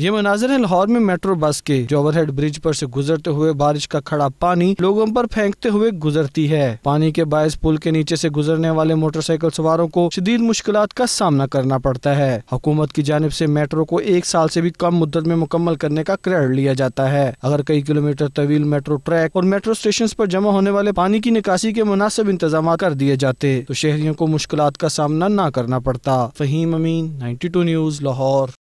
ये मनाजर है लाहौर में मेट्रो बस के जो ओवरहेड ब्रिज पर से गुजरते हुए बारिश का खड़ा पानी लोगों पर फेंकते हुए गुजरती है पानी के बायस पुल के नीचे से गुजरने वाले मोटरसाइकिल सवारों को शदीद मुश्किल का सामना करना पड़ता है हुकूमत की जानब ऐसी मेट्रो को एक साल ऐसी भी कम मुद्दत में मुकम्मल करने का क्रेडिट लिया जाता है अगर कई किलोमीटर तवील मेट्रो ट्रैक और मेट्रो स्टेशन आरोप जमा होने वाले पानी की निकासी के मुनासिब इंतजाम कर दिए जाते तो शहरियों को मुश्किल का सामना न करना पड़ता फहीम अमीन नाइन्टी न्यूज लाहौर